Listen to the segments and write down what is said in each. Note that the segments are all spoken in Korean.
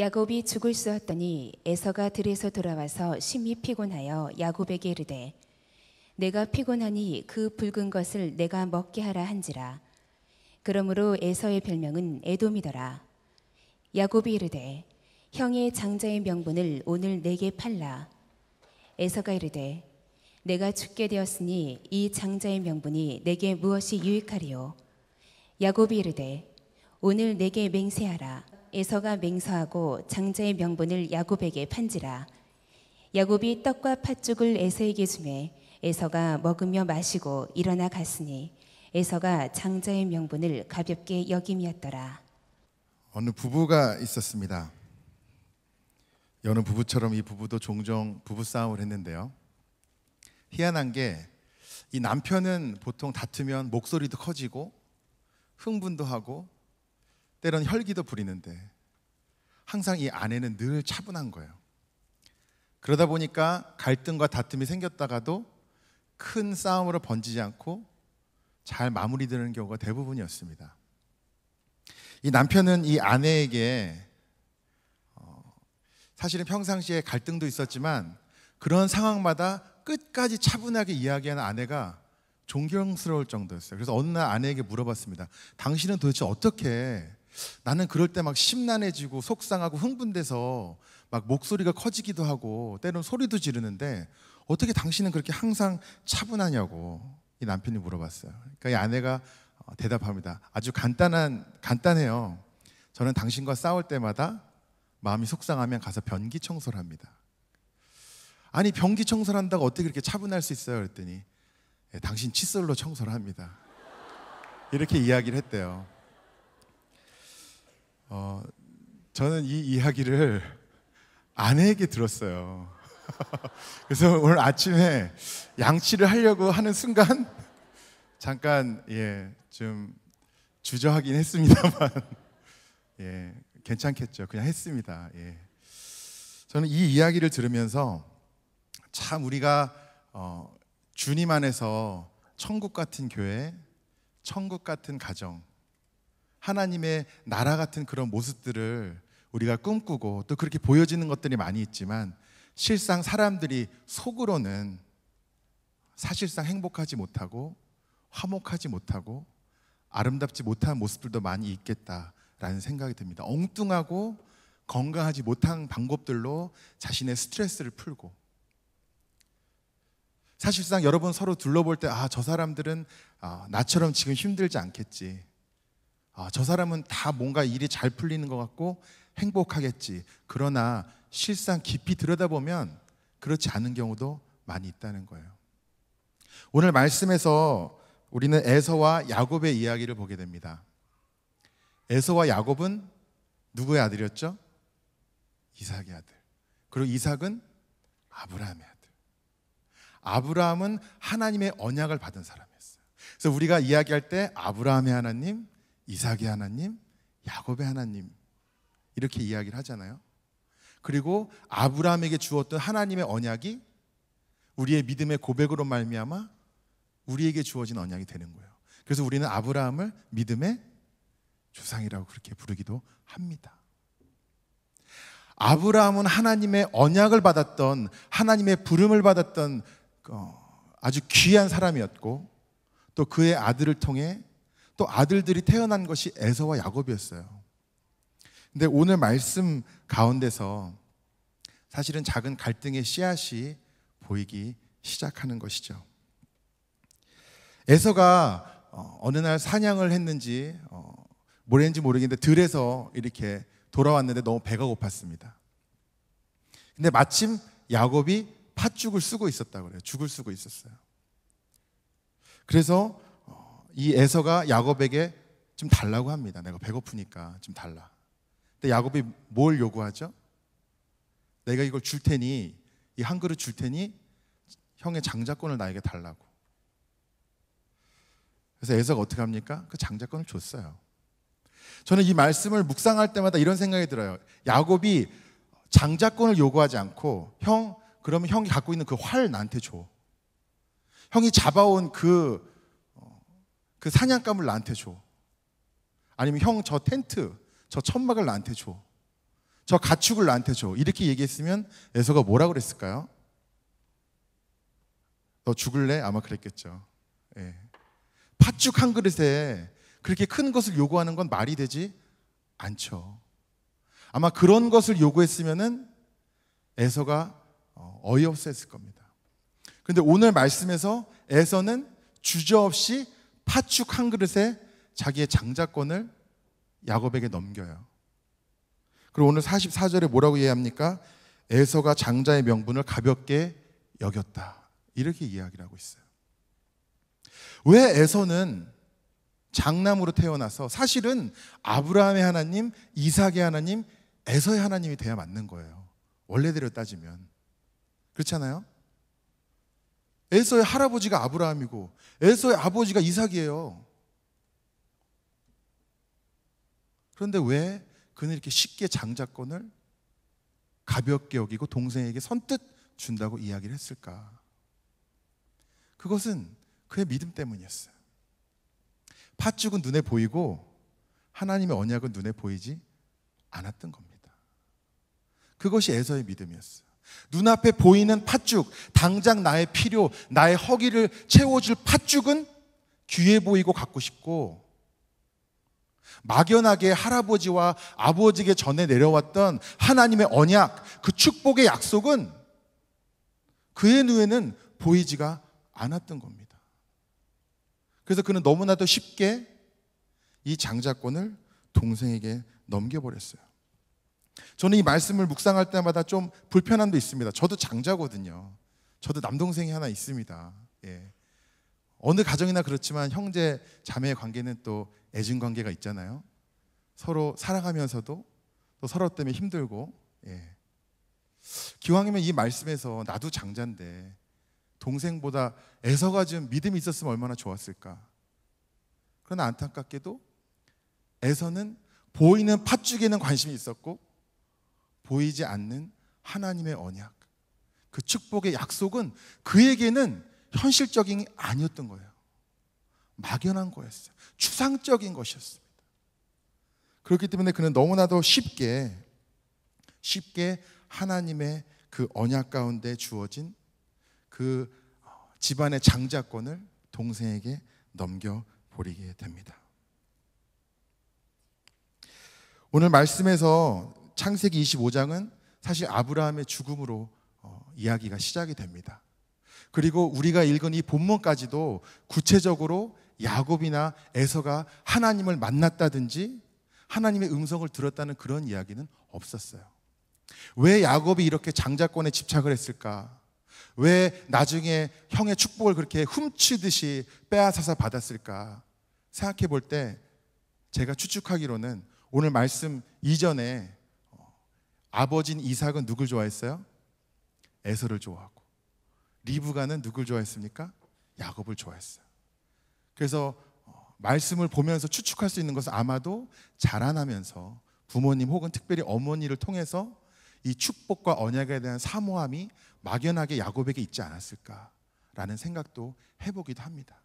야곱이 죽을 쏘었더니 에서가 들에서 돌아와서 심히 피곤하여 야곱에게 이르되 내가 피곤하니 그 붉은 것을 내가 먹게 하라 한지라 그러므로 에서의 별명은 에돔이더라 야곱이 이르되 형의 장자의 명분을 오늘 내게 팔라 에서가 이르되 내가 죽게 되었으니 이 장자의 명분이 내게 무엇이 유익하리요 야곱이 이르되 오늘 내게 맹세하라 에서가 맹서하고 장자의 명분을 야곱에게 판지라. 야곱이 떡과 팥죽을 에서에게 주매 에서가 먹으며 마시고 일어나 갔으니 에서가 장자의 명분을 가볍게 여김이었더라. 어느 부부가 있었습니다. 여느 부부처럼 이 부부도 종종 부부 싸움을 했는데요. 희한한 게 이 남편은 보통 다투면 목소리도 커지고 흥분도 하고 때론 혈기도 부리는데 항상 이 아내는 늘 차분한 거예요. 그러다 보니까 갈등과 다툼이 생겼다가도 큰 싸움으로 번지지 않고 잘 마무리되는 경우가 대부분이었습니다. 이 남편은 이 아내에게 어, 사실은 평상시에 갈등도 있었지만 그런 상황마다 끝까지 차분하게 이야기하는 아내가 존경스러울 정도였어요. 그래서 어느 날 아내에게 물어봤습니다. 당신은 도대체 어떻게 나는 그럴 때 막 심란해지고 속상하고 흥분돼서 막 목소리가 커지기도 하고 때로는 소리도 지르는데 어떻게 당신은 그렇게 항상 차분하냐고 이 남편이 물어봤어요. 그러니까 이 아내가 어, 대답합니다. 아주 간단한 간단해요. 저는 당신과 싸울 때마다 마음이 속상하면 가서 변기 청소를 합니다. 아니 변기 청소를 한다고 어떻게 그렇게 차분할 수 있어요? 그랬더니 예, 당신 칫솔로 청소를 합니다. 이렇게 이야기를 했대요. 어, 저는 이 이야기를 아내에게 들었어요. 그래서 오늘 아침에 양치를 하려고 하는 순간 잠깐 예, 좀 주저하긴 했습니다만 예, 괜찮겠죠. 그냥 했습니다. 예. 저는 이 이야기를 들으면서 참 우리가 어, 주님 안에서 천국 같은 교회, 천국 같은 가정, 하나님의 나라 같은 그런 모습들을 우리가 꿈꾸고 또 그렇게 보여지는 것들이 많이 있지만 실상 사람들이 속으로는 사실상 행복하지 못하고 화목하지 못하고 아름답지 못한 모습들도 많이 있겠다라는 생각이 듭니다. 엉뚱하고 건강하지 못한 방법들로 자신의 스트레스를 풀고 사실상 여러분 서로 둘러볼 때 아 저 사람들은 아, 나처럼 지금 힘들지 않겠지 아, 저 사람은 다 뭔가 일이 잘 풀리는 것 같고 행복하겠지. 그러나 실상 깊이 들여다보면 그렇지 않은 경우도 많이 있다는 거예요. 오늘 말씀에서 우리는 에서와 야곱의 이야기를 보게 됩니다. 에서와 야곱은 누구의 아들이었죠? 이삭의 아들. 그리고 이삭은 아브라함의 아들. 아브라함은 하나님의 언약을 받은 사람이었어요. 그래서 우리가 이야기할 때 아브라함의 하나님, 이삭의 하나님, 야곱의 하나님 이렇게 이야기를 하잖아요. 그리고 아브라함에게 주었던 하나님의 언약이 우리의 믿음의 고백으로 말미암아 우리에게 주어진 언약이 되는 거예요. 그래서 우리는 아브라함을 믿음의 조상이라고 그렇게 부르기도 합니다. 아브라함은 하나님의 언약을 받았던 하나님의 부름을 받았던 어, 아주 귀한 사람이었고 또 그의 아들을 통해 또 아들들이 태어난 것이 에서와 야곱이었어요. 근데 오늘 말씀 가운데서 사실은 작은 갈등의 씨앗이 보이기 시작하는 것이죠. 에서가 어, 어느 날 사냥을 했는지 어, 뭐랬는지 모르겠는데 들에서 이렇게 돌아왔는데 너무 배가 고팠습니다. 근데 마침 야곱이 팥죽을 쓰고 있었다고 그래요. 죽을 쓰고 있었어요. 그래서 이 에서가 야곱에게 좀 달라고 합니다. 내가 배고프니까 좀 달라. 근데 야곱이 뭘 요구하죠? 내가 이걸 줄 테니 이 한 그릇 줄 테니 형의 장자권을 나에게 달라고. 그래서 에서가 어떻게 합니까? 그 장자권을 줬어요. 저는 이 말씀을 묵상할 때마다 이런 생각이 들어요. 야곱이 장자권을 요구하지 않고 형 그러면 형이 갖고 있는 그 활 나한테 줘. 형이 잡아온 그그 사냥감을 나한테 줘. 아니면 형 저 텐트, 저 천막을 나한테 줘. 저 가축을 나한테 줘. 이렇게 얘기했으면 에서가 뭐라 그랬을까요? 너 죽을래? 아마 그랬겠죠. 예. 팥죽 한 그릇에 그렇게 큰 것을 요구하는 건 말이 되지 않죠. 아마 그런 것을 요구했으면은 에서가 어, 어이없어 했을 겁니다. 그런데 오늘 말씀에서 에서는 주저없이 파축 한 그릇에 자기의 장자권을 야곱에게 넘겨요. 그리고 오늘 44절에 뭐라고 이해합니까? 에서가 장자의 명분을 가볍게 여겼다. 이렇게 이야기를 하고 있어요. 왜 에서는 장남으로 태어나서 사실은 아브라함의 하나님, 이삭의 하나님, 에서의 하나님이 돼야 맞는 거예요. 원래대로 따지면. 그렇잖아요? 에서의 할아버지가 아브라함이고 에서의 아버지가 이삭이에요. 그런데 왜 그는 이렇게 쉽게 장자권을 가볍게 여기고 동생에게 선뜻 준다고 이야기를 했을까? 그것은 그의 믿음 때문이었어요. 팥죽은 눈에 보이고 하나님의 언약은 눈에 보이지 않았던 겁니다. 그것이 에서의 믿음이었어요. 눈앞에 보이는 팥죽, 당장 나의 필요, 나의 허기를 채워줄 팥죽은 귀해 보이고 갖고 싶고, 막연하게 할아버지와 아버지에게 전해 내려왔던 하나님의 언약, 그 축복의 약속은 그의 눈에는 보이지가 않았던 겁니다. 그래서 그는 너무나도 쉽게 이 장자권을 동생에게 넘겨버렸어요. 저는 이 말씀을 묵상할 때마다 좀 불편함도 있습니다. 저도 장자거든요. 저도 남동생이 하나 있습니다. 예. 어느 가정이나 그렇지만 형제 자매의 관계는 또 애증 관계가 있잖아요. 서로 사랑하면서도 또 서로 때문에 힘들고. 예. 기왕이면 이 말씀에서 나도 장자인데 동생보다 애서가 좀 믿음이 있었으면 얼마나 좋았을까. 그러나 안타깝게도 애서는 보이는 팥죽에는 관심이 있었고 보이지 않는 하나님의 언약. 그 축복의 약속은 그에게는 현실적인 게 아니었던 거예요. 막연한 거였어요. 추상적인 것이었습니다. 그렇기 때문에 그는 너무나도 쉽게 쉽게 하나님의 그 언약 가운데 주어진 그 집안의 장자권을 동생에게 넘겨 버리게 됩니다. 오늘 말씀에서 창세기 25장은 사실 아브라함의 죽음으로 어, 이야기가 시작이 됩니다. 그리고 우리가 읽은 이 본문까지도 구체적으로 야곱이나 에서가 하나님을 만났다든지 하나님의 음성을 들었다는 그런 이야기는 없었어요. 왜 야곱이 이렇게 장자권에 집착을 했을까? 왜 나중에 형의 축복을 그렇게 훔치듯이 빼앗아서 받았을까? 생각해 볼 때 제가 추측하기로는 오늘 말씀 이전에 아버진 지 이삭은 누굴 좋아했어요? 에서를 좋아하고 리브가는 누굴 좋아했습니까? 야곱을 좋아했어요. 그래서 어, 말씀을 보면서 추측할 수 있는 것은 아마도 자라나면서 부모님 혹은 특별히 어머니를 통해서 이 축복과 언약에 대한 사모함이 막연하게 야곱에게 있지 않았을까라는 생각도 해보기도 합니다.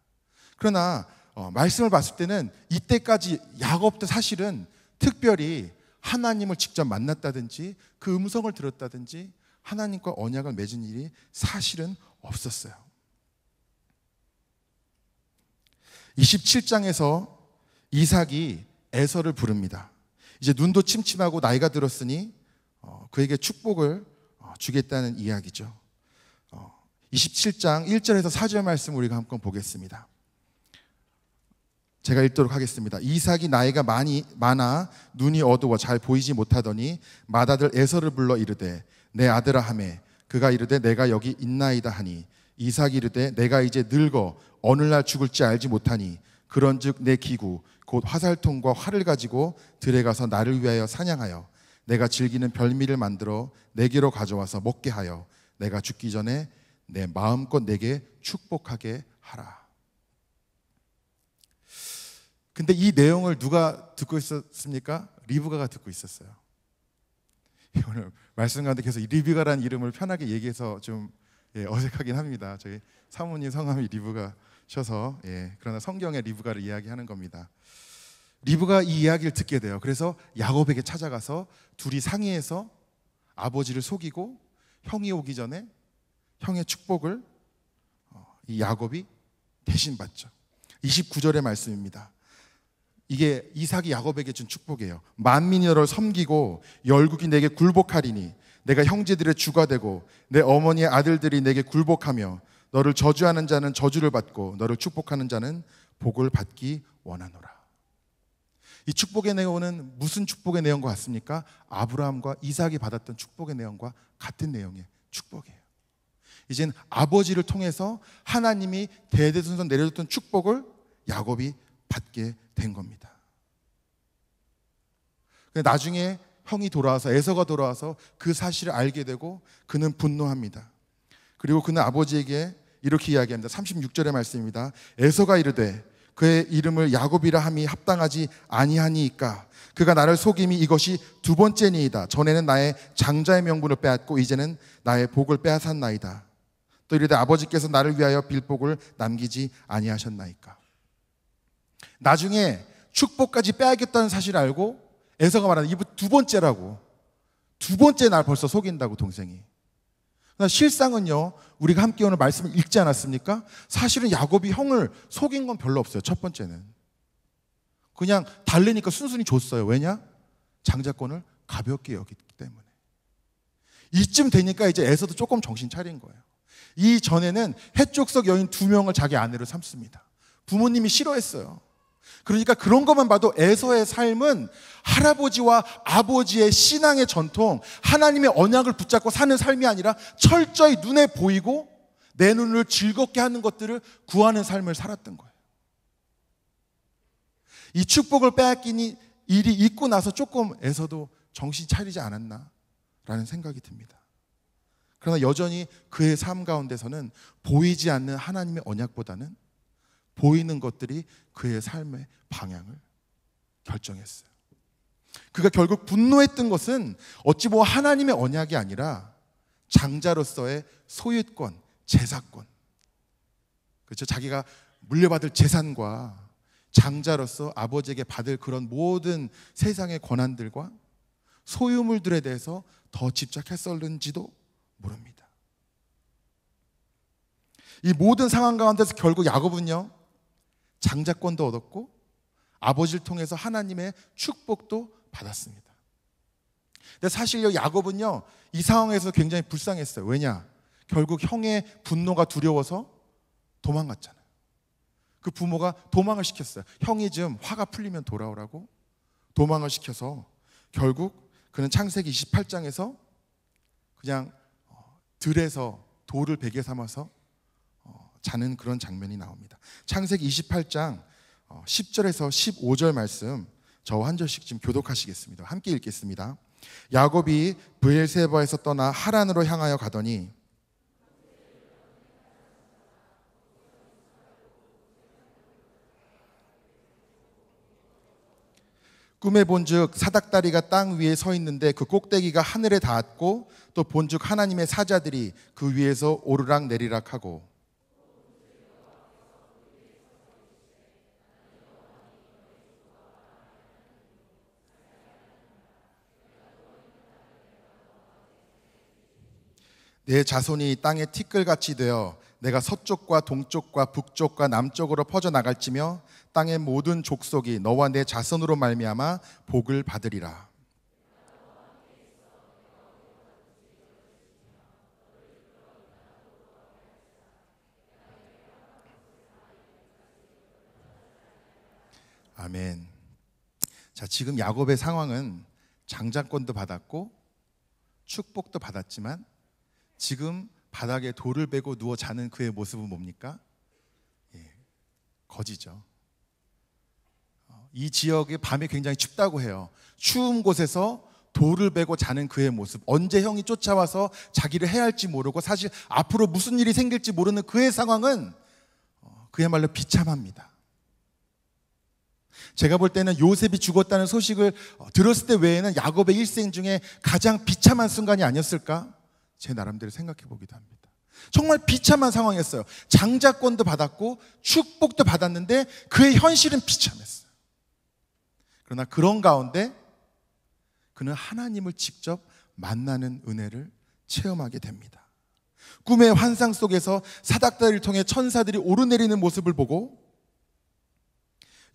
그러나 어, 말씀을 봤을 때는 이때까지 야곱도 사실은 특별히 하나님을 직접 만났다든지 그 음성을 들었다든지 하나님과 언약을 맺은 일이 사실은 없었어요. 27장에서 이삭이 에서를 부릅니다. 이제 눈도 침침하고 나이가 들었으니 어, 그에게 축복을 어, 주겠다는 이야기죠. 27장 어, 1절에서 4절 말씀 우리가 한번 보겠습니다. 제가 읽도록 하겠습니다. 이삭이 나이가 많이 많아 눈이 어두워 잘 보이지 못하더니 마다들 에서를 불러 이르되 내 아들아 하매 그가 이르되 내가 여기 있나이다 하니 이삭이 이르되 내가 이제 늙어 어느 날 죽을지 알지 못하니 그런즉 내 기구 곧 화살통과 활을 가지고 들에 가서 나를 위하여 사냥하여 내가 즐기는 별미를 만들어 내게로 가져와서 먹게 하여 내가 죽기 전에 내 마음껏 내게 축복하게 하라. 근데 이 내용을 누가 듣고 있었습니까? 리브가가 듣고 있었어요. 예, 오늘 말씀 가운데 계속 리브가라는 이름을 편하게 얘기해서 좀 예, 어색하긴 합니다. 저희 사모님 성함이 리브가셔서 예, 그러나 성경의 리브가를 이야기하는 겁니다. 리브가 이 이야기를 듣게 돼요. 그래서 야곱에게 찾아가서 둘이 상의해서 아버지를 속이고 형이 오기 전에 형의 축복을 어, 이 야곱이 대신 받죠. 29절의 말씀입니다. 이게 이삭이 야곱에게 준 축복이에요. 만민여를 이 섬기고 열국이 내게 굴복하리니 내가 형제들의 주가 되고 내 어머니의 아들들이 내게 굴복하며 너를 저주하는 자는 저주를 받고 너를 축복하는 자는 복을 받기 원하노라. 이 축복의 내용은 무슨 축복의 내용과 같습니까? 아브라함과 이삭이 받았던 축복의 내용과 같은 내용의 축복이에요. 이젠 아버지를 통해서 하나님이 대대손손 내려줬던 축복을 야곱이 받게 된 겁니다. 나중에 형이 돌아와서 에서가 돌아와서 그 사실을 알게 되고 그는 분노합니다. 그리고 그는 아버지에게 이렇게 이야기합니다. 36절의 말씀입니다. 에서가 이르되 그의 이름을 야곱이라 함이 합당하지 아니하니이까 그가 나를 속임이 이것이 두 번째니이다. 전에는 나의 장자의 명분을 빼앗고 이제는 나의 복을 빼앗았나이다. 또 이르되 아버지께서 나를 위하여 빌복을 남기지 아니하셨나이까. 나중에 축복까지 빼야겠다는 사실을 알고 에서가 말하는 이분 두 번째라고. 두 번째 날 벌써 속인다고 동생이. 실상은요. 우리가 함께 오늘 말씀을 읽지 않았습니까? 사실은 야곱이 형을 속인 건 별로 없어요. 첫 번째는. 그냥 달래니까 순순히 줬어요. 왜냐? 장자권을 가볍게 여기기 때문에. 이쯤 되니까 이제 에서도 조금 정신 차린 거예요. 이 전에는 해쪽석 여인 두 명을 자기 아내로 삼습니다. 부모님이 싫어했어요. 그러니까 그런 것만 봐도 에서의 삶은 할아버지와 아버지의 신앙의 전통, 하나님의 언약을 붙잡고 사는 삶이 아니라 철저히 눈에 보이고 내 눈을 즐겁게 하는 것들을 구하는 삶을 살았던 거예요. 이 축복을 빼앗기니 일이 있고 나서 조금 에서도 정신 차리지 않았나 라는 생각이 듭니다. 그러나 여전히 그의 삶 가운데서는 보이지 않는 하나님의 언약보다는 보이는 것들이 그의 삶의 방향을 결정했어요. 그가 결국 분노했던 것은 어찌 보아 하나님의 언약이 아니라 장자로서의 소유권, 제사권. 그렇죠. 자기가 물려받을 재산과 장자로서 아버지에게 받을 그런 모든 세상의 권한들과 소유물들에 대해서 더 집착했었는지도 모릅니다. 이 모든 상황 가운데서 결국 야곱은요 장자권도 얻었고 아버지를 통해서 하나님의 축복도 받았습니다. 근데 사실 야곱은요 이 상황에서 굉장히 불쌍했어요. 왜냐? 결국 형의 분노가 두려워서 도망갔잖아요. 그 부모가 도망을 시켰어요. 형이 좀 화가 풀리면 돌아오라고 도망을 시켜서 결국 그는 창세기 28장에서 그냥 어, 들에서 돌을 베개 삼아서 자는 그런 장면이 나옵니다. 창세기 28장 10절에서 어, 15절 말씀 저와 한 절씩 지금 교독하시겠습니다. 함께 읽겠습니다. 야곱이 브엘세바에서 떠나 하란으로 향하여 가더니 꿈에 본즉 사닥다리가 땅 위에 서 있는데 그 꼭대기가 하늘에 닿았고 또 본즉 하나님의 사자들이 그 위에서 오르락 내리락 하고 내 자손이 땅의 티끌같이 되어 내가 서쪽과 동쪽과 북쪽과 남쪽으로 퍼져 나갈지며 땅의 모든 족속이 너와 내 자손으로 말미암아 복을 받으리라. 아멘. 자, 지금 야곱의 상황은 장자권도 받았고 축복도 받았지만 지금 바닥에 돌을 베고 누워 자는 그의 모습은 뭡니까? 예, 거지죠. 어, 이 지역이 밤에 굉장히 춥다고 해요. 추운 곳에서 돌을 베고 자는 그의 모습. 언제 형이 쫓아와서 자기를 해야 할지 모르고 사실 앞으로 무슨 일이 생길지 모르는 그의 상황은 어, 그야말로 비참합니다. 제가 볼 때는 요셉이 죽었다는 소식을 어, 들었을 때 외에는 야곱의 일생 중에 가장 비참한 순간이 아니었을까? 제 나름대로 생각해 보기도 합니다. 정말 비참한 상황이었어요. 장자권도 받았고 축복도 받았는데 그의 현실은 비참했어요. 그러나 그런 가운데 그는 하나님을 직접 만나는 은혜를 체험하게 됩니다. 꿈의 환상 속에서 사닥다리를 통해 천사들이 오르내리는 모습을 보고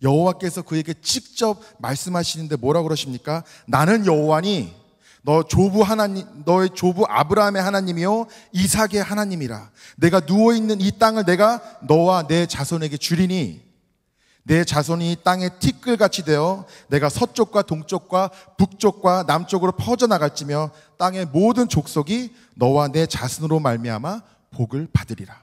여호와께서 그에게 직접 말씀하시는데 뭐라 그러십니까? 나는 여호와니 너 조부 하나님, 너의 조부 아브라함의 하나님이요, 이삭의 하나님이라. 내가 누워있는 이 땅을 내가 너와 내 자손에게 주리니, 내 자손이 땅에 티끌같이 되어 내가 서쪽과 동쪽과 북쪽과 남쪽으로 퍼져나갈지며 땅의 모든 족속이 너와 내 자손으로 말미암아 복을 받으리라.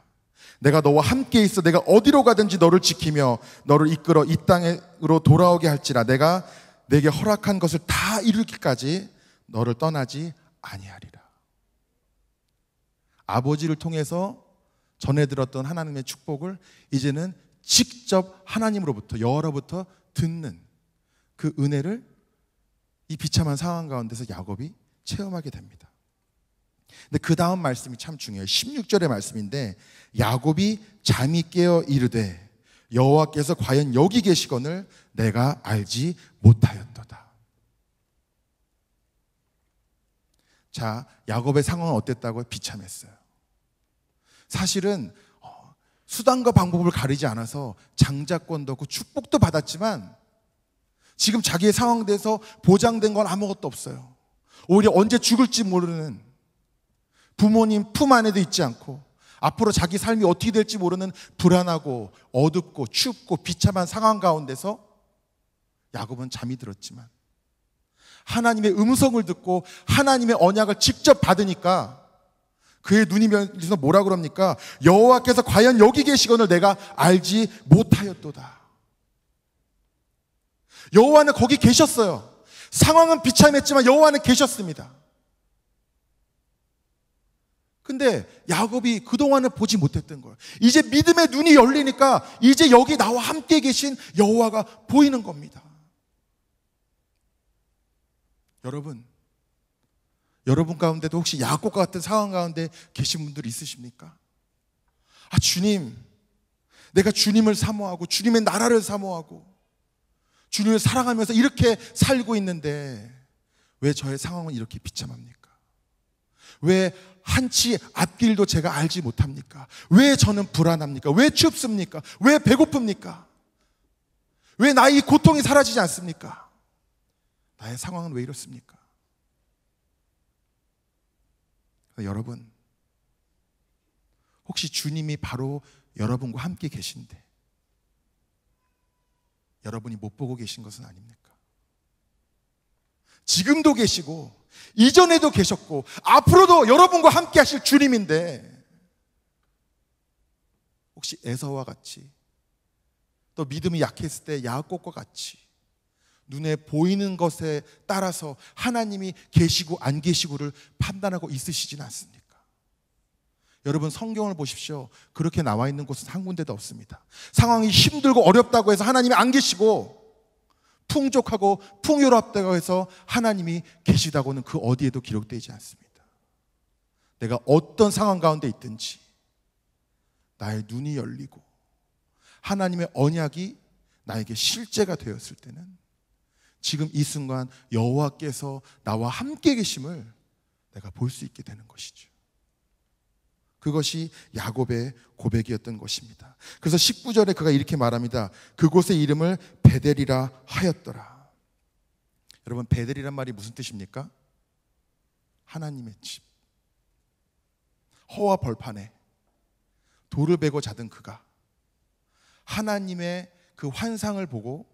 내가 너와 함께 있어 내가 어디로 가든지 너를 지키며 너를 이끌어 이 땅으로 돌아오게 할지라 내가 내게 허락한 것을 다 이루기까지 너를 떠나지 아니하리라. 아버지를 통해서 전해 들었던 하나님의 축복을 이제는 직접 하나님으로부터 여러부터 듣는 그 은혜를 이 비참한 상황 가운데서 야곱이 체험하게 됩니다. 근데 그 다음 말씀이 참 중요해요. 16절의 말씀인데 야곱이 잠이 깨어 이르되 여호와께서 과연 여기 계시거늘 내가 알지 못하였도다. 자, 야곱의 상황은 어땠다고 비참했어요. 사실은 어, 수단과 방법을 가리지 않아서 장자권도 없고 축복도 받았지만 지금 자기의 상황돼서 보장된 건 아무것도 없어요. 오히려 언제 죽을지 모르는 부모님 품 안에도 있지 않고 앞으로 자기 삶이 어떻게 될지 모르는 불안하고 어둡고 춥고 비참한 상황 가운데서 야곱은 잠이 들었지만 하나님의 음성을 듣고 하나님의 언약을 직접 받으니까 그의 눈이 면서 뭐라 그럽니까? 여호와께서 과연 여기 계시건을 내가 알지 못하였도다. 여호와는 거기 계셨어요. 상황은 비참했지만 여호와는 계셨습니다. 근데 야곱이 그동안은 보지 못했던 거예요. 이제 믿음의 눈이 열리니까 이제 여기 나와 함께 계신 여호와가 보이는 겁니다. 여러분, 여러분 가운데도 혹시 야곱과 같은 상황 가운데 계신 분들 있으십니까? 아, 주님. 내가 주님을 사모하고 주님의 나라를 사모하고 주님을 사랑하면서 이렇게 살고 있는데 왜 저의 상황은 이렇게 비참합니까? 왜 한치 앞길도 제가 알지 못합니까? 왜 저는 불안합니까? 왜 춥습니까? 왜 배고픕니까? 왜 나의 고통이 사라지지 않습니까? 나의 상황은 왜 이렇습니까? 여러분, 혹시 주님이 바로 여러분과 함께 계신데 여러분이 못 보고 계신 것은 아닙니까? 지금도 계시고 이전에도 계셨고 앞으로도 여러분과 함께 하실 주님인데 혹시 에서와 같이 또 믿음이 약했을 때 야곱과 같이 눈에 보이는 것에 따라서 하나님이 계시고 안 계시고를 판단하고 있으시진 않습니까? 여러분 성경을 보십시오. 그렇게 나와 있는 곳은 한 군데도 없습니다. 상황이 힘들고 어렵다고 해서 하나님이 안 계시고 풍족하고 풍요롭다고 해서 하나님이 계시다고는 그 어디에도 기록되지 않습니다. 내가 어떤 상황 가운데 있든지 나의 눈이 열리고 하나님의 언약이 나에게 실제가 되었을 때는 지금 이 순간 여호와께서 나와 함께 계심을 내가 볼 수 있게 되는 것이죠. 그것이 야곱의 고백이었던 것입니다. 그래서 19절에 그가 이렇게 말합니다. 그곳의 이름을 베델이라 하였더라. 여러분 베델이란 말이 무슨 뜻입니까? 하나님의 집. 허와 벌판에 돌을 베고 자던 그가 하나님의 그 환상을 보고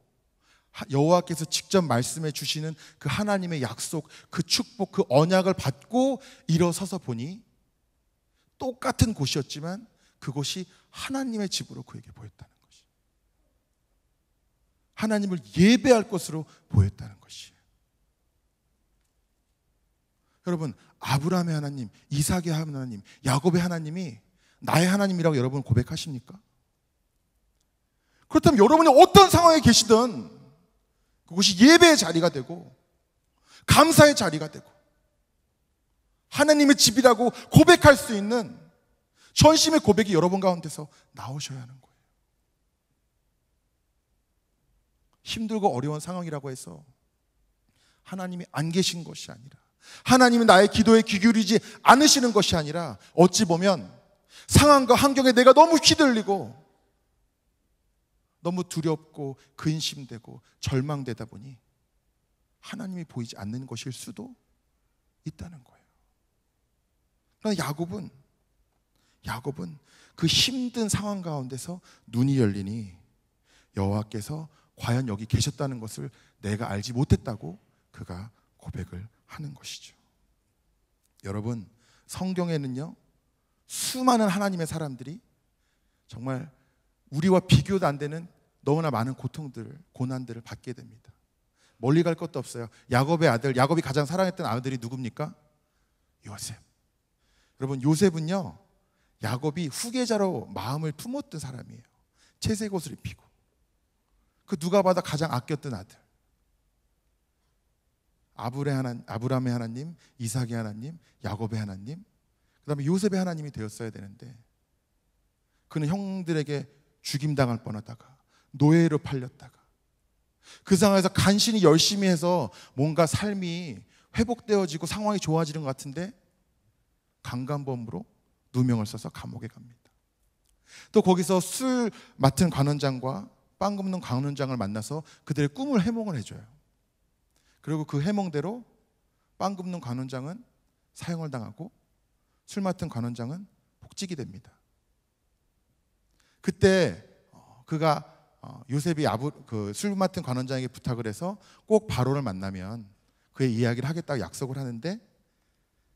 여호와께서 직접 말씀해 주시는 그 하나님의 약속, 그 축복, 그 언약을 받고 일어서서 보니 똑같은 곳이었지만 그곳이 하나님의 집으로 그에게 보였다는 것이. 하나님을 예배할 것으로 보였다는 것이. 여러분, 아브라함의 하나님, 이삭의 하나님, 야곱의 하나님이 나의 하나님이라고 여러분 고백하십니까? 그렇다면 여러분이 어떤 상황에 계시든 그것이 예배의 자리가 되고 감사의 자리가 되고 하나님의 집이라고 고백할 수 있는 전심의 고백이 여러분 가운데서 나오셔야 하는 거예요. 힘들고 어려운 상황이라고 해서 하나님이 안 계신 것이 아니라 하나님이 나의 기도에 귀 기울이지 않으시는 것이 아니라 어찌 보면 상황과 환경에 내가 너무 휘둘리고 너무 두렵고 근심되고 절망되다 보니 하나님이 보이지 않는 것일 수도 있다는 거예요. 그러나 야곱은 야곱은 그 힘든 상황 가운데서 눈이 열리니 여호와께서 과연 여기 계셨다는 것을 내가 알지 못했다고 그가 고백을 하는 것이죠. 여러분, 성경에는요. 수많은 하나님의 사람들이 정말 우리와 비교도 안 되는 너무나 많은 고통들, 고난들을 받게 됩니다. 멀리 갈 것도 없어요. 야곱의 아들, 야곱이 가장 사랑했던 아들이 누굽니까? 요셉. 여러분, 요셉은요, 야곱이 후계자로 마음을 품었던 사람이에요. 채색 옷을 입히고. 그 누가 봐도 가장 아꼈던 아들. 아브레 하나, 아브람의 하나님, 이삭의 하나님, 야곱의 하나님, 그 다음에 요셉의 하나님이 되었어야 되는데, 그는 형들에게 죽임당할 뻔하다가, 노예로 팔렸다가 그 상황에서 간신히 열심히 해서 뭔가 삶이 회복되어지고 상황이 좋아지는 것 같은데 강간범으로 누명을 써서 감옥에 갑니다. 또 거기서 술 맡은 관원장과 빵 굽는 관원장을 만나서 그들의 꿈을 해몽을 해줘요. 그리고 그 해몽대로 빵 굽는 관원장은 사형을 당하고 술 맡은 관원장은 복직이 됩니다. 그때 어, 그가 어, 요셉이 아부 그술 맡은 관원장에게 부탁을 해서 꼭 바로를 만나면 그의 이야기를 하겠다고 약속을 하는데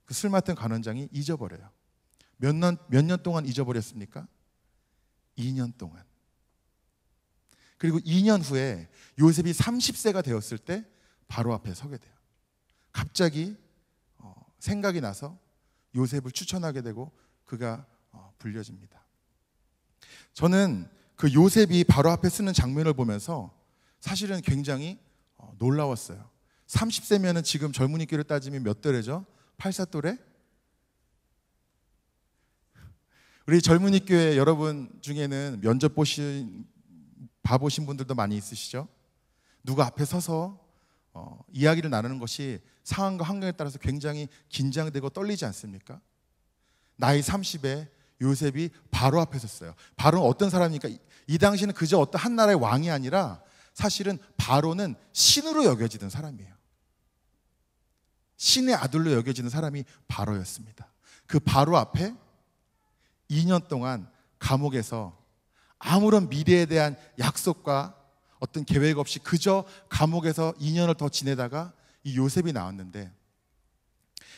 그 술 맡은 관원장이 잊어버려요. 몇 년 몇 년 동안 잊어버렸습니까? 2년 동안. 그리고 2년 후에 요셉이 30세가 되었을 때 바로 앞에 서게 돼요. 갑자기 어, 생각이 나서 요셉을 추천하게 되고 그가 어, 불려집니다. 저는 그 요셉이 바로 앞에 쓰는 장면을 보면서 사실은 굉장히 어, 놀라웠어요. 30세면은 지금 젊은이끼를 따지면 몇 도래죠? 84도래? 우리 젊은이 교회 여러분 중에는 면접 보신 봐보신 분들도 많이 있으시죠? 누가 앞에 서서 어, 이야기를 나누는 것이 상황과 환경에 따라서 굉장히 긴장되고 떨리지 않습니까? 나이 30에 요셉이 바로 앞에 섰어요. 바로 어떤 사람입니까? 이 당시는 그저 어떤 한 나라의 왕이 아니라 사실은 바로는 신으로 여겨지던 사람이에요. 신의 아들로 여겨지는 사람이 바로였습니다. 그 바로 앞에 2년 동안 감옥에서 아무런 미래에 대한 약속과 어떤 계획 없이 그저 감옥에서 2년을 더 지내다가 이 요셉이 나왔는데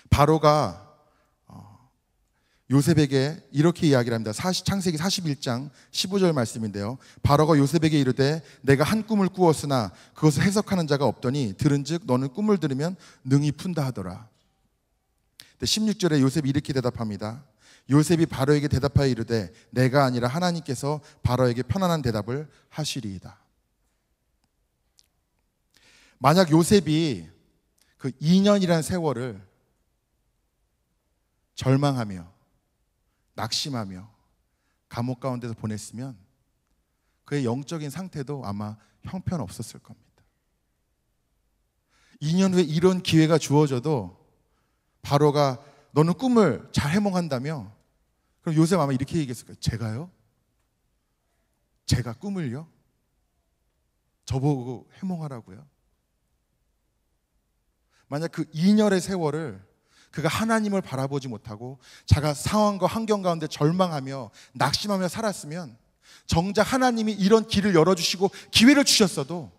바로가 요셉에게 이렇게 이야기를 합니다. 40, 창세기 41장 15절 말씀인데요. 바로가 요셉에게 이르되 내가 한 꿈을 꾸었으나 그것을 해석하는 자가 없더니 들은즉 너는 꿈을 들으면 능히 푼다 하더라. 16절에 요셉이 이렇게 대답합니다. 요셉이 바로에게 대답하여 이르되 내가 아니라 하나님께서 바로에게 편안한 대답을 하시리이다. 만약 요셉이 그2년이라는 세월을 절망하며 낙심하며 감옥 가운데서 보냈으면 그의 영적인 상태도 아마 형편없었을 겁니다. 2년 후에 이런 기회가 주어져도 바로가 너는 꿈을 잘 해몽한다며 그럼 요셉 아마 이렇게 얘기했을 거예요. 제가요? 제가 꿈을요? 저보고 해몽하라고요? 만약 그 2년의 세월을 그가 하나님을 바라보지 못하고 자가 상황과 환경 가운데 절망하며 낙심하며 살았으면 정작 하나님이 이런 길을 열어주시고 기회를 주셨어도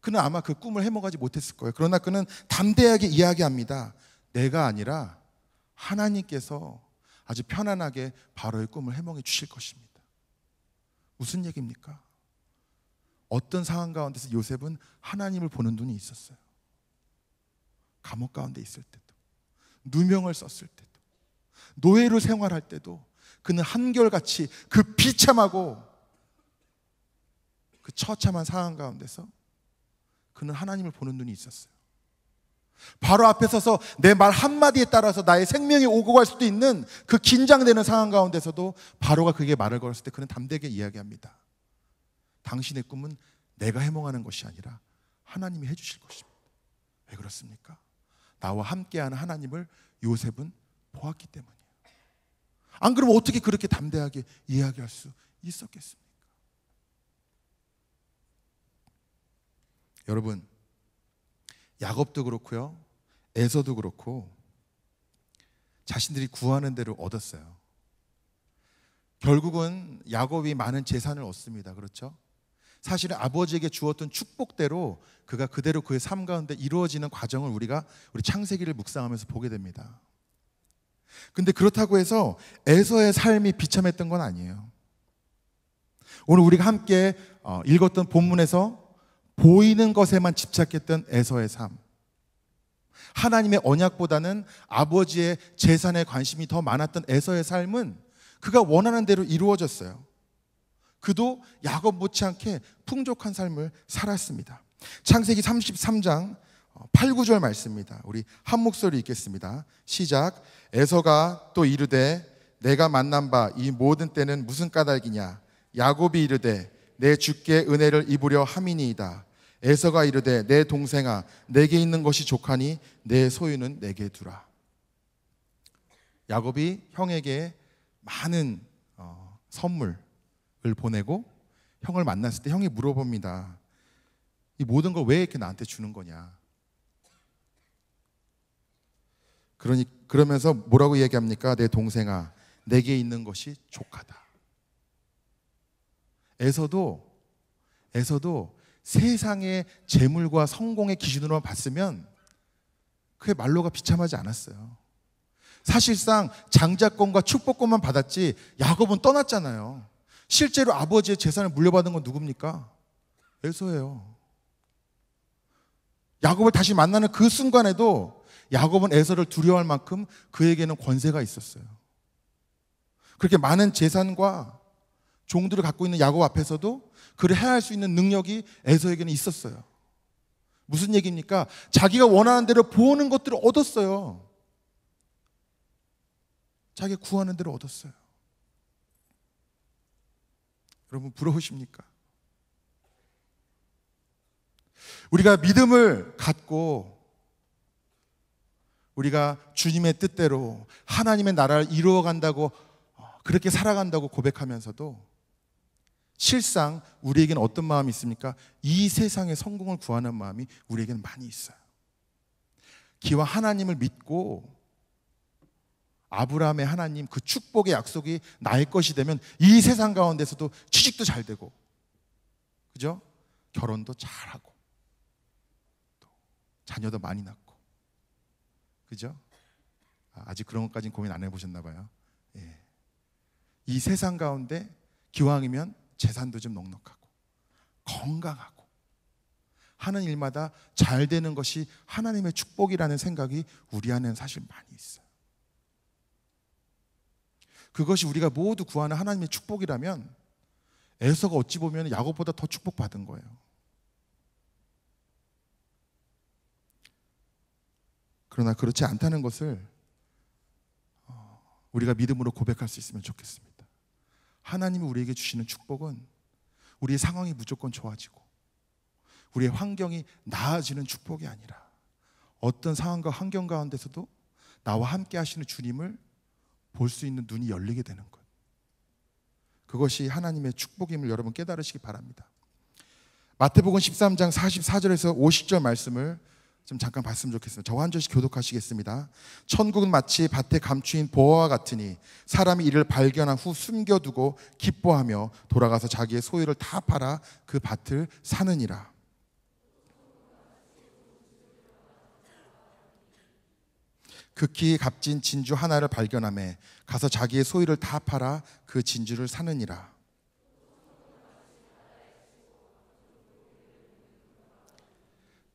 그는 아마 그 꿈을 해먹지 못했을 거예요. 그러나 그는 담대하게 이야기합니다. 내가 아니라 하나님께서 아주 편안하게 바로의 꿈을 해몽해 주실 것입니다. 무슨 얘기입니까? 어떤 상황 가운데서 요셉은 하나님을 보는 눈이 있었어요. 감옥 가운데 있을 때도 누명을 썼을 때도 노예로 생활할 때도 그는 한결같이 그 비참하고 그 처참한 상황 가운데서 그는 하나님을 보는 눈이 있었어요. 바로 앞에 서서 내 말 한마디에 따라서 나의 생명이 오고 갈 수도 있는 그 긴장되는 상황 가운데서도 바로가 그게 말을 걸었을 때 그는 담대하게 이야기합니다. 당신의 꿈은 내가 해몽하는 것이 아니라 하나님이 해주실 것입니다. 왜 그렇습니까? 나와 함께하는 하나님을 요셉은 보았기 때문이에요. 안 그러면 어떻게 그렇게 담대하게 이야기할 수 있었겠습니까? 여러분, 야곱도 그렇고요. 에서도 그렇고 자신들이 구하는 대로 얻었어요. 결국은 야곱이 많은 재산을 얻습니다. 그렇죠? 사실은 아버지에게 주었던 축복대로 그가 그대로 그의 삶 가운데 이루어지는 과정을 우리가 우리 창세기를 묵상하면서 보게 됩니다. 근데 그렇다고 해서 에서의 삶이 비참했던 건 아니에요. 오늘 우리가 함께 어, 읽었던 본문에서 보이는 것에만 집착했던 에서의 삶. 하나님의 언약보다는 아버지의 재산에 관심이 더 많았던 에서의 삶은 그가 원하는 대로 이루어졌어요. 그도 야곱 못지않게 풍족한 삶을 살았습니다. 창세기 33장 8, 9절 말씀입니다. 우리 한 목소리 읽겠습니다. 시작. 에서가 또 이르되 내가 만난 바 이 모든 때는 무슨 까닭이냐. 야곱이 이르되 내 주께 은혜를 입으려 함이니이다. 에서가 이르되 내 동생아 내게 있는 것이 족하니 내 소유는 내게 두라. 야곱이 형에게 많은 어, 선물 형을 보내고 형을 만났을 때 형이 물어봅니다. 이 모든 걸 왜 이렇게 나한테 주는 거냐? 그러니 그러면서 뭐라고 얘기합니까? 내 동생아, 내게 있는 것이 조카다 에서도 에서도 세상의 재물과 성공의 기준으로만 봤으면 그의 말로가 비참하지 않았어요. 사실상 장자권과 축복권만 받았지 야곱은 떠났잖아요. 실제로 아버지의 재산을 물려받은 건 누굽니까? 에서예요. 야곱을 다시 만나는 그 순간에도 야곱은 에서를 두려워할 만큼 그에게는 권세가 있었어요. 그렇게 많은 재산과 종들을 갖고 있는 야곱 앞에서도 그를 해할 수 있는 능력이 에서에게는 있었어요. 무슨 얘기입니까? 자기가 원하는 대로 보는 것들을 얻었어요. 자기가 구하는 대로 얻었어요. 여러분 부러우십니까? 우리가 믿음을 갖고 우리가 주님의 뜻대로 하나님의 나라를 이루어 간다고 어, 그렇게 살아간다고 고백하면서도 실상 우리에겐 어떤 마음이 있습니까? 이 세상의 성공을 구하는 마음이 우리에겐 많이 있어요. 기와 하나님을 믿고 아브라함의 하나님 그 축복의 약속이 나의 것이 되면 이 세상 가운데서도 취직도 잘 되고 그죠? 결혼도 잘하고 자녀도 많이 낳고 그죠? 아, 아직 그런 것까지는 고민 안 해보셨나 봐요. 예. 이 세상 가운데 기왕이면 재산도 좀 넉넉하고 건강하고 하는 일마다 잘 되는 것이 하나님의 축복이라는 생각이 우리 안에는 사실 많이 있어요. 그것이 우리가 모두 구하는 하나님의 축복이라면 에서가 어찌 보면 야곱보다 더 축복받은 거예요. 그러나 그렇지 않다는 것을 어, 우리가 믿음으로 고백할 수 있으면 좋겠습니다. 하나님이 우리에게 주시는 축복은 우리의 상황이 무조건 좋아지고 우리의 환경이 나아지는 축복이 아니라 어떤 상황과 환경 가운데서도 나와 함께 하시는 주님을 볼수 있는 눈이 열리게 되는 것. 그것이 하나님의 축복임을 여러분 깨달으시기 바랍니다. 마태복음 13장 44절에서 50절 말씀을 좀 잠깐 봤으면 좋겠습니다. 저한 절씩 교독하시겠습니다. 천국은 마치 밭에 감추인 보화와 같으니 사람이 이를 발견한 후 숨겨두고 기뻐하며 돌아가서 자기의 소유를 다 팔아 그 밭을 사느니라. 극히 그 값진 진주 하나를 발견함에 가서 자기의 소유를 다 팔아 그 진주를 사느니라.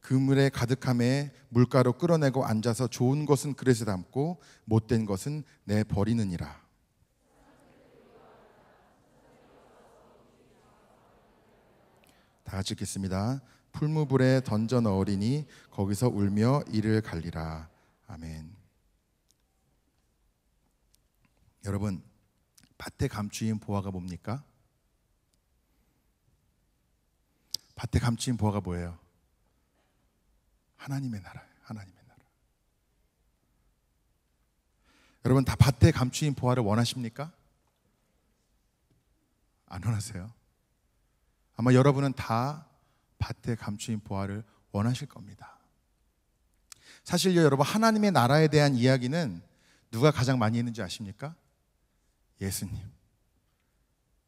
그물에 가득함에 물가로 끌어내고 앉아서 좋은 것은 그릇에 담고 못된 것은 내 버리느니라. 다 같이 읽겠습니다. 풀무불에 던져 넣으리니 거기서 울며 이를 갈리라. 아멘. 여러분 밭에 감추인 보화가 뭡니까? 밭에 감추인 보화가 뭐예요? 하나님의 나라예요. 하나님의 나라. 여러분 다 밭에 감추인 보화를 원하십니까? 안 원하세요? 아마 여러분은 다 밭에 감추인 보화를 원하실 겁니다. 사실요 여러분 하나님의 나라에 대한 이야기는 누가 가장 많이 했는지 아십니까? 예수님.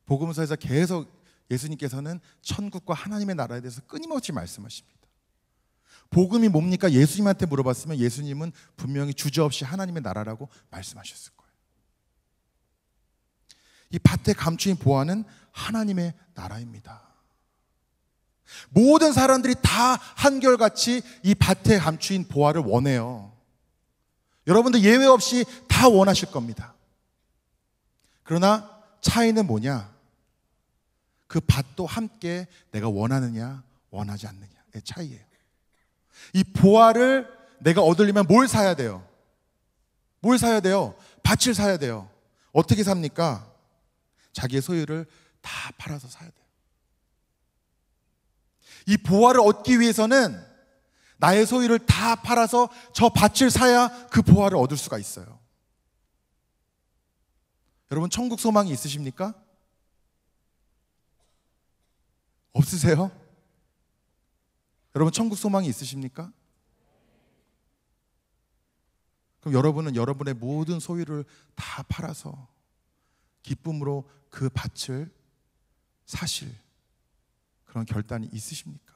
복음서에서 계속 예수님께서는 천국과 하나님의 나라에 대해서 끊임없이 말씀하십니다. 복음이 뭡니까? 예수님한테 물어봤으면 예수님은 분명히 주저없이 하나님의 나라라고 말씀하셨을 거예요. 이 밭에 감추인 보화는 하나님의 나라입니다. 모든 사람들이 다 한결같이 이 밭에 감추인 보화를 원해요. 여러분들 예외 없이 다 원하실 겁니다. 그러나 차이는 뭐냐? 그 밭도 함께 내가 원하느냐, 원하지 않느냐의 차이예요. 이 보화를 내가 얻으려면 뭘 사야 돼요? 뭘 사야 돼요? 밭을 사야 돼요. 어떻게 삽니까? 자기의 소유를 다 팔아서 사야 돼요. 이 보화를 얻기 위해서는 나의 소유를 다 팔아서 저 밭을 사야 그 보화를 얻을 수가 있어요. 여러분 천국 소망이 있으십니까? 없으세요? 여러분 천국 소망이 있으십니까? 그럼 여러분은 여러분의 모든 소유를 다 팔아서 기쁨으로 그 밭을 사실 그런 결단이 있으십니까?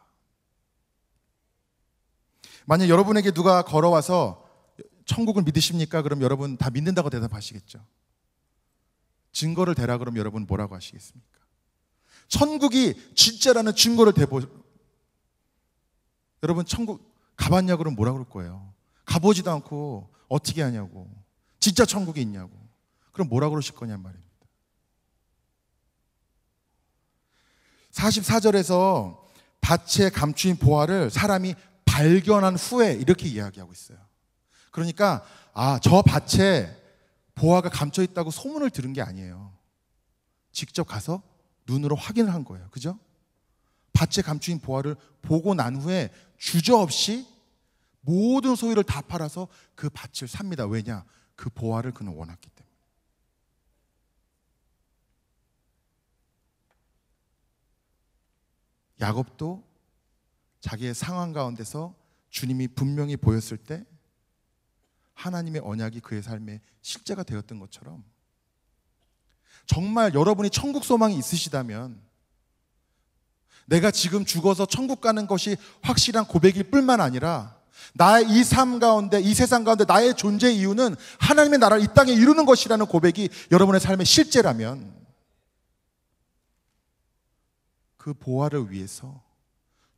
만약 여러분에게 누가 걸어와서 천국을 믿으십니까? 그럼 여러분 다 믿는다고 대답하시겠죠. 증거를 대라 그러면 여러분 뭐라고 하시겠습니까? 천국이 진짜라는 증거를 대보 여러분 천국 가봤냐 그러면 뭐라 그럴 거예요. 가보지도 않고 어떻게 하냐고. 진짜 천국이 있냐고. 그럼 뭐라 그러실 거냐 말입니다. 44절에서 밭에 감추인 보화를 사람이 발견한 후에 이렇게 이야기하고 있어요. 그러니까 아, 저 밭에 보아가 감춰 있다고 소문을 들은 게 아니에요. 직접 가서 눈으로 확인을 한 거예요. 그죠? 밭에 감추인 보아를 보고 난 후에 주저없이 모든 소유를 다 팔아서 그 밭을 삽니다. 왜냐? 그보아를 그는 원했기 때문에. 야곱도 자기의 상황 가운데서 주님이 분명히 보였을 때 하나님의 언약이 그의 삶에 실제가 되었던 것처럼 정말 여러분이 천국 소망이 있으시다면 내가 지금 죽어서 천국 가는 것이 확실한 고백일 뿐만 아니라 나의 이 삶 가운데 이 세상 가운데 나의 존재 이유는 하나님의 나라를 이 땅에 이루는 것이라는 고백이 여러분의 삶의 실제라면 그 보화를 위해서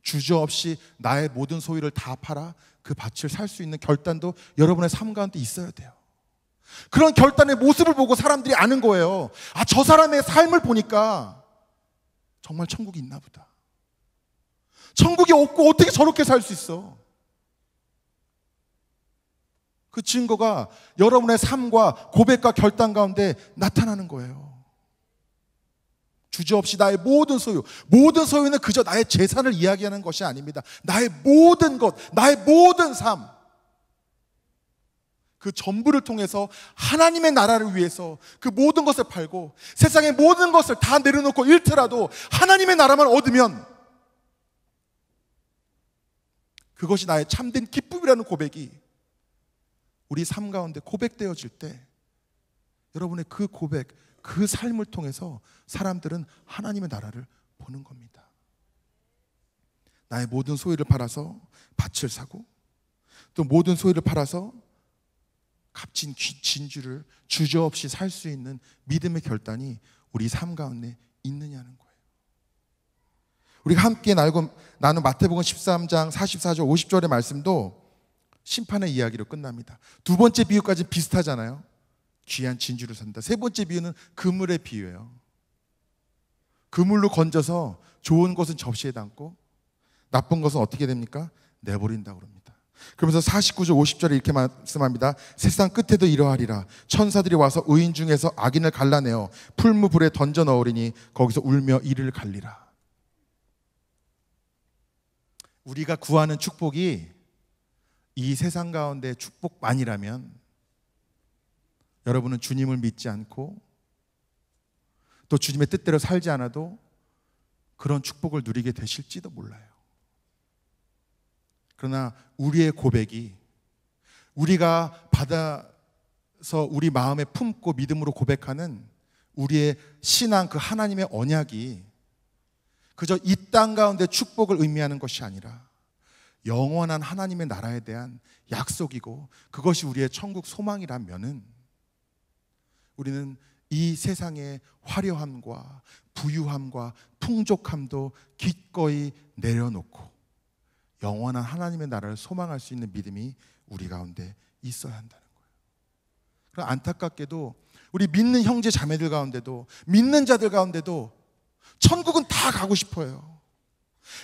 주저 없이 나의 모든 소유를 다 팔아 그 밭을 살 수 있는 결단도 여러분의 삶 가운데 있어야 돼요. 그런 결단의 모습을 보고 사람들이 아는 거예요. 아, 저 사람의 삶을 보니까 정말 천국이 있나 보다. 천국이 없고 어떻게 저렇게 살 수 있어? 그 증거가 여러분의 삶과 고백과 결단 가운데 나타나는 거예요. 주저없이 나의 모든 소유, 모든 소유는 그저 나의 재산을 이야기하는 것이 아닙니다. 나의 모든 것, 나의 모든 삶. 그 전부를 통해서 하나님의 나라를 위해서 그 모든 것을 팔고 세상의 모든 것을 다 내려놓고 잃더라도 하나님의 나라만 얻으면 그것이 나의 참된 기쁨이라는 고백이 우리 삶 가운데 고백되어질 때 여러분의 그 고백, 그 삶을 통해서 사람들은 하나님의 나라를 보는 겁니다. 나의 모든 소유를 팔아서 밭을 사고 또 모든 소유를 팔아서 값진 진주를 주저없이 살 수 있는 믿음의 결단이 우리 삶 가운데 있느냐는 거예요. 우리가 함께 나누고, 나눈 마태복음 13장 44절 50절의 말씀도 심판의 이야기로 끝납니다. 두 번째 비유까지 비슷하잖아요. 귀한 진주를 산다. 세 번째 비유는 그물의 비유예요. 그물로 건져서 좋은 것은 접시에 담고 나쁜 것은 어떻게 됩니까? 내버린다고 합니다. 그러면서 49절 50절에 이렇게 말씀합니다. 세상 끝에도 이러하리라. 천사들이 와서 의인 중에서 악인을 갈라내어 풀무불에 던져 넣으리니 거기서 울며 이를 갈리라. 우리가 구하는 축복이 이 세상 가운데 축복만이라면 여러분은 주님을 믿지 않고 또 주님의 뜻대로 살지 않아도 그런 축복을 누리게 되실지도 몰라요. 그러나 우리의 고백이 우리가 받아서 우리 마음에 품고 믿음으로 고백하는 우리의 신앙 그 하나님의 언약이 그저 이 땅 가운데 축복을 의미하는 것이 아니라 영원한 하나님의 나라에 대한 약속이고 그것이 우리의 천국 소망이라면은 우리는 이 세상의 화려함과 부유함과 풍족함도 기꺼이 내려놓고 영원한 하나님의 나라를 소망할 수 있는 믿음이 우리 가운데 있어야 한다는 거예요. 그럼 안타깝게도 우리 믿는 형제 자매들 가운데도 믿는 자들 가운데도 천국은 다 가고 싶어요.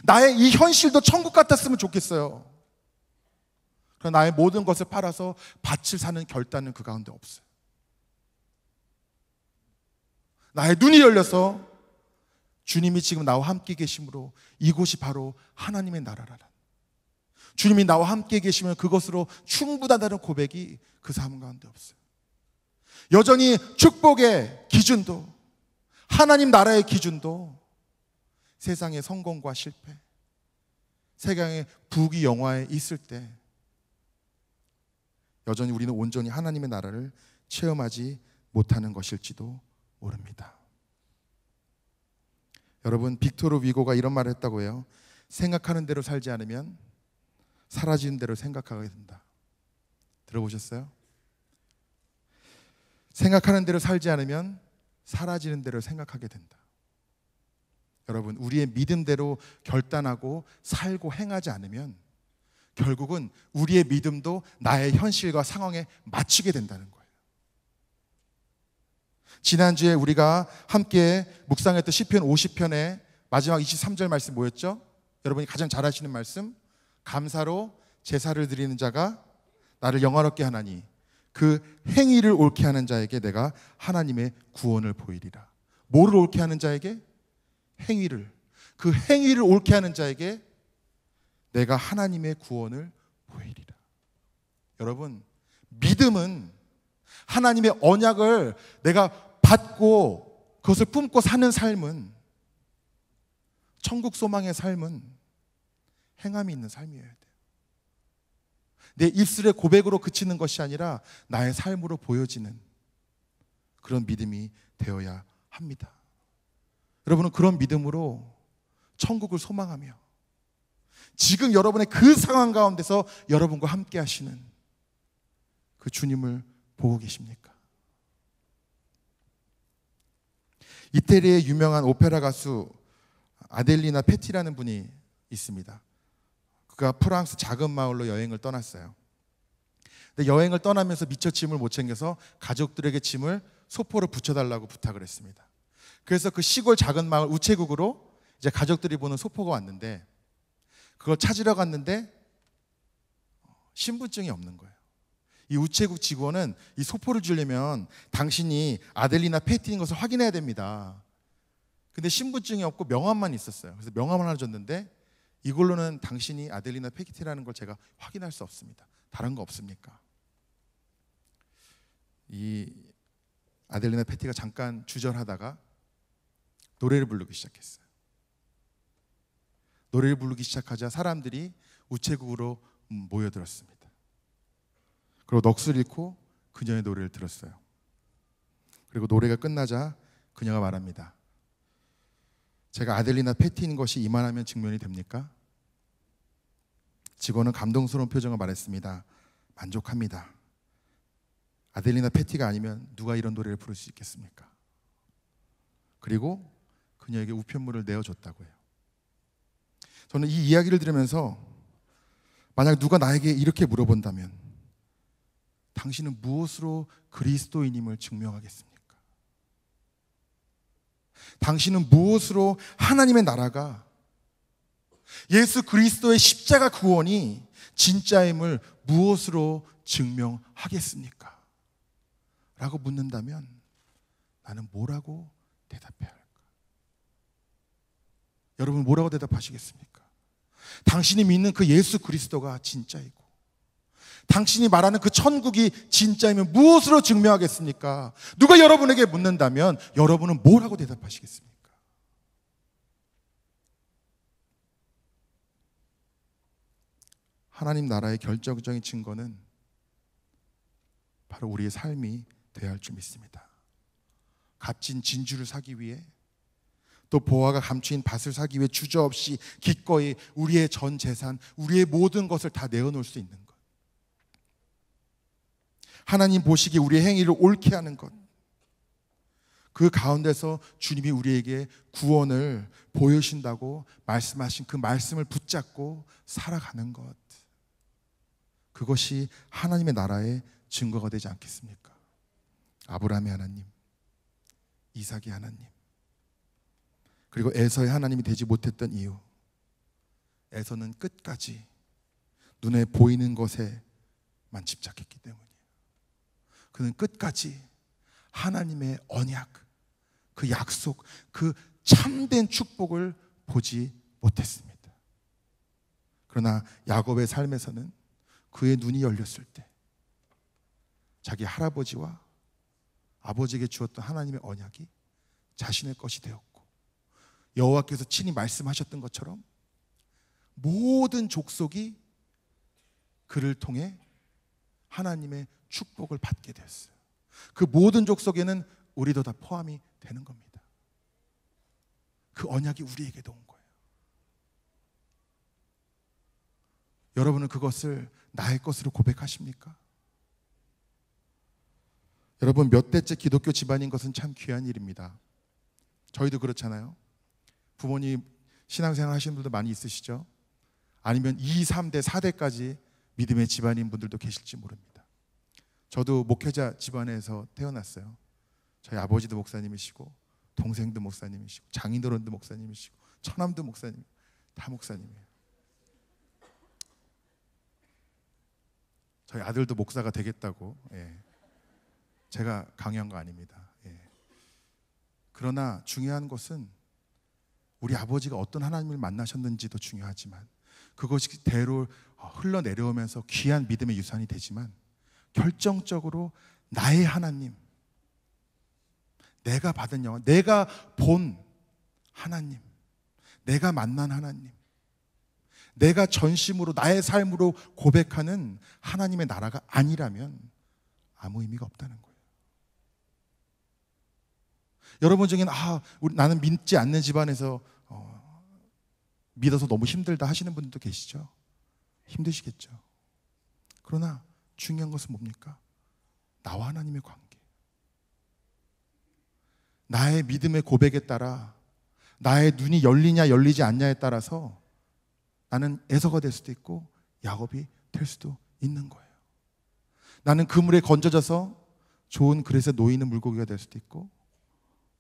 나의 이 현실도 천국 같았으면 좋겠어요. 그러나 나의 모든 것을 팔아서 밭을 사는 결단은 그 가운데 없어요. 나의 눈이 열려서 주님이 지금 나와 함께 계심으로 이곳이 바로 하나님의 나라라는 주님이 나와 함께 계시면 그것으로 충분하다는 고백이 그 사람 가운데 없어요. 여전히 축복의 기준도 하나님 나라의 기준도 세상의 성공과 실패, 세상의 부귀 영화에 있을 때 여전히 우리는 온전히 하나님의 나라를 체험하지 못하는 것일지도 오릅니다. 여러분 빅토르 위고가 이런 말을 했다고 요 생각하는 대로 살지 않으면 사라지는 대로 생각하게 된다. 들어보셨어요? 생각하는 대로 살지 않으면 사라지는 대로 생각하게 된다. 여러분, 우리의 믿음대로 결단하고 살고 행하지 않으면 결국은 우리의 믿음도 나의 현실과 상황에 맞추게 된다는 거예요. 지난주에 우리가 함께 묵상했던 시편 50편의 마지막 23절 말씀 뭐였죠? 여러분이 가장 잘 아시는 말씀 감사로 제사를 드리는 자가 나를 영화롭게 하나니 그 행위를 옳게 하는 자에게 내가 하나님의 구원을 보이리라. 뭐를 옳게 하는 자에게? 행위를. 그 행위를 옳게 하는 자에게 내가 하나님의 구원을 보이리라. 여러분, 믿음은 하나님의 언약을 내가 받고 그것을 품고 사는 삶은 천국 소망의 삶은 행함이 있는 삶이어야 돼. 내 입술의 고백으로 그치는 것이 아니라 나의 삶으로 보여지는 그런 믿음이 되어야 합니다. 여러분은 그런 믿음으로 천국을 소망하며 지금 여러분의 그 상황 가운데서 여러분과 함께 하시는 그 주님을 보고 계십니까? 이태리의 유명한 오페라 가수 아델리나 페티라는 분이 있습니다. 그가 프랑스 작은 마을로 여행을 떠났어요. 근데 여행을 떠나면서 미처 짐을 못 챙겨서 가족들에게 짐을 소포로 붙여달라고 부탁을 했습니다. 그래서 그 시골 작은 마을 우체국으로 이제 가족들이 보는 소포가 왔는데 그걸 찾으러 갔는데 신분증이 없는 거예요. 이 우체국 직원은 이 소포를 주려면 당신이 아델리나 패티인 것을 확인해야 됩니다. 근데 신분증이 없고 명함만 있었어요. 그래서 명함을 하나 줬는데 이걸로는 당신이 아델리나 패키티라는 걸 제가 확인할 수 없습니다. 다른 거 없습니까? 이 아델리나 패티가 잠깐 주절하다가 노래를 부르기 시작했어요. 노래를 부르기 시작하자 사람들이 우체국으로 음, 모여들었습니다. 그리고 넋을 잃고 그녀의 노래를 들었어요. 그리고 노래가 끝나자 그녀가 말합니다. 제가 아델리나 패티인 것이 이만하면 증명이 됩니까? 직원은 감동스러운 표정을 말했습니다. 만족합니다. 아델리나 패티가 아니면 누가 이런 노래를 부를 수 있겠습니까? 그리고 그녀에게 우편물을 내어줬다고 해요. 저는 이 이야기를 들으면서 만약 누가 나에게 이렇게 물어본다면 당신은 무엇으로 그리스도인임을 증명하겠습니까? 당신은 무엇으로 하나님의 나라가 예수 그리스도의 십자가 구원이 진짜임을 무엇으로 증명하겠습니까? 라고 묻는다면 나는 뭐라고 대답해야 할까? 여러분 뭐라고 대답하시겠습니까? 당신이 믿는 그 예수 그리스도가 진짜이고 당신이 말하는 그 천국이 진짜이면 무엇으로 증명하겠습니까? 누가 여러분에게 묻는다면 여러분은 뭐라고 대답하시겠습니까? 하나님 나라의 결정적인 증거는 바로 우리의 삶이 되어야 할 줄 믿습니다. 값진 진주를 사기 위해 또 보화가 감추인 밭을 사기 위해 주저없이 기꺼이 우리의 전 재산, 우리의 모든 것을 다 내어놓을 수 있는 것. 하나님 보시기 우리의 행위를 옳게 하는 것. 그 가운데서 주님이 우리에게 구원을 보여신다고 말씀하신 그 말씀을 붙잡고 살아가는 것. 그것이 하나님의 나라의 증거가 되지 않겠습니까? 아브라함의 하나님, 이삭의 하나님, 그리고 에서의 하나님이 되지 못했던 이유. 에서는 끝까지 눈에 보이는 것에만 집착했기 때문입니다 그는 끝까지 하나님의 언약, 그 약속, 그 참된 축복을 보지 못했습니다. 그러나 야곱의 삶에서는 그의 눈이 열렸을 때 자기 할아버지와 아버지에게 주었던 하나님의 언약이 자신의 것이 되었고 여호와께서 친히 말씀하셨던 것처럼 모든 족속이 그를 통해 하나님의 축복을 받게 됐어요. 그 모든 족속에는 우리도 다 포함이 되는 겁니다. 그 언약이 우리에게도 온 거예요. 여러분은 그것을 나의 것으로 고백하십니까? 여러분 몇 대째 기독교 집안인 것은 참 귀한 일입니다. 저희도 그렇잖아요. 부모님 신앙생활 하시는 분들 많이 있으시죠? 아니면 2, 3대, 4대까지 믿음의 집안인 분들도 계실지 모릅니다. 저도 목회자 집안에서 태어났어요. 저희 아버지도 목사님이시고 동생도 목사님이시고 장인어른도 목사님이시고 처남도 목사님 다 목사님이에요. 저희 아들도 목사가 되겠다고. 예. 제가 강요한 거 아닙니다. 예. 그러나 중요한 것은 우리 아버지가 어떤 하나님을 만나셨는지도 중요하지만 그것이 대로 흘러내려오면서 귀한 믿음의 유산이 되지만 결정적으로 나의 하나님, 내가 받은 영혼 내가 본 하나님, 내가 만난 하나님, 내가 전심으로 나의 삶으로 고백하는 하나님의 나라가 아니라면 아무 의미가 없다는 거예요. 여러분 중엔 아 나는 믿지 않는 집안에서 어, 믿어서 너무 힘들다 하시는 분들도 계시죠. 힘드시겠죠. 그러나 중요한 것은 뭡니까? 나와 하나님의 관계. 나의 믿음의 고백에 따라 나의 눈이 열리냐 열리지 않냐에 따라서 나는 에서가 될 수도 있고 야곱이 될 수도 있는 거예요. 나는 그물에 건져져서 좋은 그릇에 놓이는 물고기가 될 수도 있고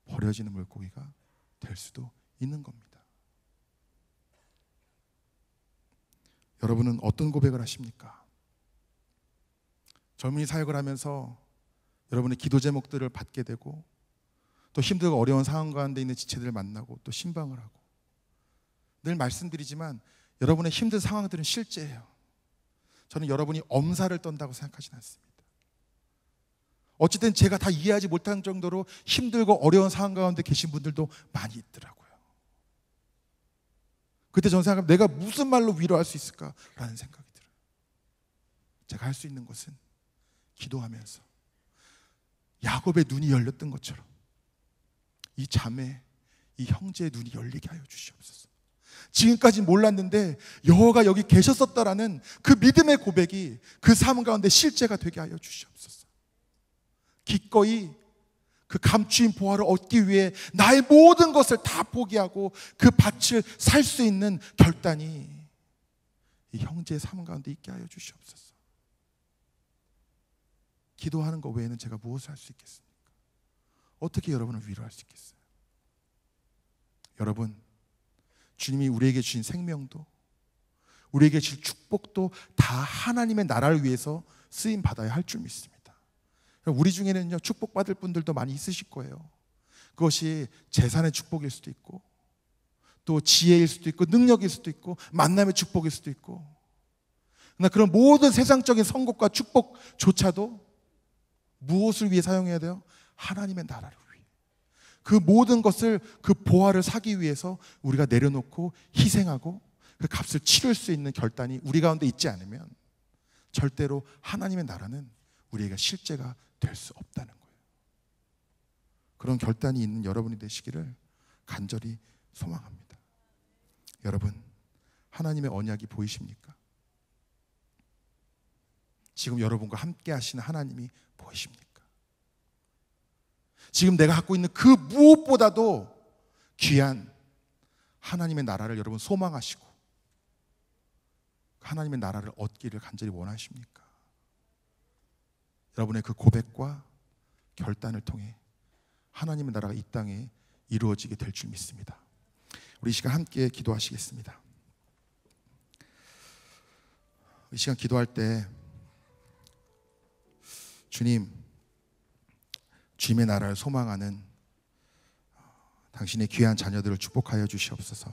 버려지는 물고기가 될 수도 있는 겁니다. 여러분은 어떤 고백을 하십니까? 젊은이 사역을 하면서 여러분의 기도 제목들을 받게 되고 또 힘들고 어려운 상황 가운데 있는 지체들을 만나고 또 신방을 하고 늘 말씀드리지만 여러분의 힘든 상황들은 실제예요. 저는 여러분이 엄살을 떤다고 생각하진 않습니다. 어쨌든 제가 다 이해하지 못한 정도로 힘들고 어려운 상황 가운데 계신 분들도 많이 있더라고요. 그때 저는 생각하면 내가 무슨 말로 위로할 수 있을까라는 생각이 들어요. 제가 할 수 있는 것은 기도하면서 야곱의 눈이 열렸던 것처럼 이 자매, 이 형제의 눈이 열리게 하여 주시옵소서. 지금까지 몰랐는데 여호가 여기 계셨었다라는 그 믿음의 고백이 그 삶 가운데 실제가 되게 하여 주시옵소서. 기꺼이 그 감추인 보화를 얻기 위해 나의 모든 것을 다 포기하고 그 밭을 살 수 있는 결단이 이 형제의 삶 가운데 있게 하여 주시옵소서. 기도하는 것 외에는 제가 무엇을 할 수 있겠습니까? 어떻게 여러분을 위로할 수 있겠어요? 여러분, 주님이 우리에게 주신 생명도 우리에게 주신 축복도 다 하나님의 나라를 위해서 쓰임 받아야 할 줄 믿습니다. 우리 중에는요 축복 받을 분들도 많이 있으실 거예요. 그것이 재산의 축복일 수도 있고 또 지혜일 수도 있고 능력일 수도 있고 만남의 축복일 수도 있고 그 그런 모든 세상적인 선곡과 축복조차도 무엇을 위해 사용해야 돼요? 하나님의 나라를 위해. 그 모든 것을 그 보화를 사기 위해서 우리가 내려놓고 희생하고 그 값을 치를 수 있는 결단이 우리 가운데 있지 않으면 절대로 하나님의 나라는 우리에게 실제가 될 수 없다는 거예요. 그런 결단이 있는 여러분이 되시기를 간절히 소망합니다. 여러분, 하나님의 언약이 보이십니까? 지금 여러분과 함께 하시는 하나님이 보이십니까? 지금 내가 갖고 있는 그 무엇보다도 귀한 하나님의 나라를 여러분 소망하시고 그 하나님의 나라를 얻기를 간절히 원하십니까? 여러분의 그 고백과 결단을 통해 하나님의 나라가 이 땅에 이루어지게 될 줄 믿습니다. 우리 시간 함께 기도하시겠습니다. 이 시간 기도할 때 주님, 주님의 나라를 소망하는 어, 당신의 귀한 자녀들을 축복하여 주시옵소서.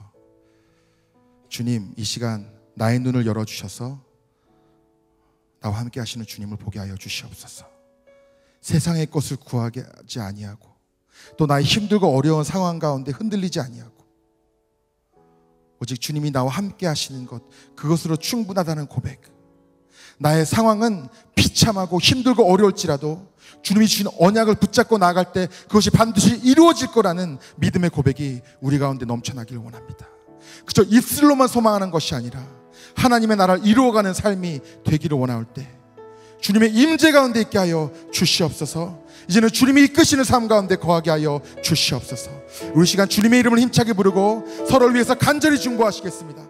주님, 이 시간 나의 눈을 열어 주셔서 나와 함께 하시는 주님을 보게 하여 주시옵소서. 세상의 것을 구하지 아니하고 또 나의 힘들고 어려운 상황 가운데 흔들리지 아니하고 오직 주님이 나와 함께 하시는 것 그것으로 충분하다는 고백 나의 상황은 비참하고 힘들고 어려울지라도 주님이 주신 언약을 붙잡고 나아갈 때 그것이 반드시 이루어질 거라는 믿음의 고백이 우리 가운데 넘쳐나기를 원합니다. 그저 입술로만 소망하는 것이 아니라 하나님의 나라를 이루어가는 삶이 되기를 원하때 주님의 임재 가운데 있게 하여 주시옵소서. 이제는 주님이 이끄시는 삶 가운데 거하게 하여 주시옵소서. 우리 시간 주님의 이름을 힘차게 부르고 서로를 위해서 간절히 중보하시겠습니다.